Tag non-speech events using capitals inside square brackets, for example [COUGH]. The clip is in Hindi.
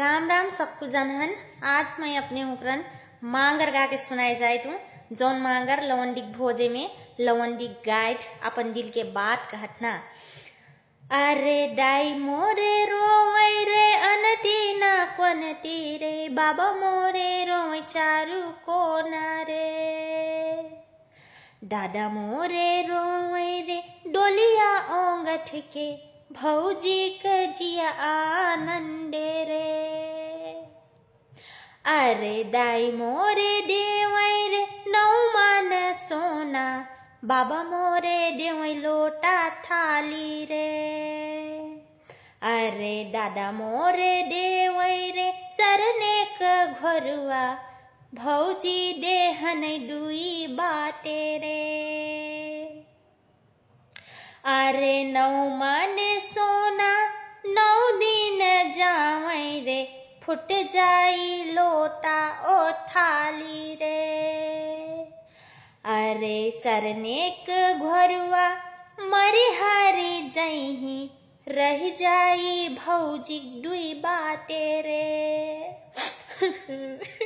राम राम सबको जनहन आज मैं अपने हुकरन मांगर गा के सुनाए जाए तू जौन मांगर लवंडिक भोजे में लवंडिक गाइड अपन दिल के बात कहतना अरे डाई मोरे रोवई रे अनती ना कोनती रे बाबा मोरे रोई चारू कोना रे दादा मोरे रोवई रे डोलिया ओंगठ के भौजी कजिया आनंद अरे दाई मोरे देवर नौ मन सोना बाबा मोरे देवई लोटा थाली रे अरे दादा मोरे देवई रे चरने क घरुआ भौजी देहन दुई बाटे रे अरे नौ मन फुट जाई लोटा ओ थाली रे अरे चरनेक घरुआ मरी हारी जई रह जाई भौजी दुई बाते रे [LAUGHS]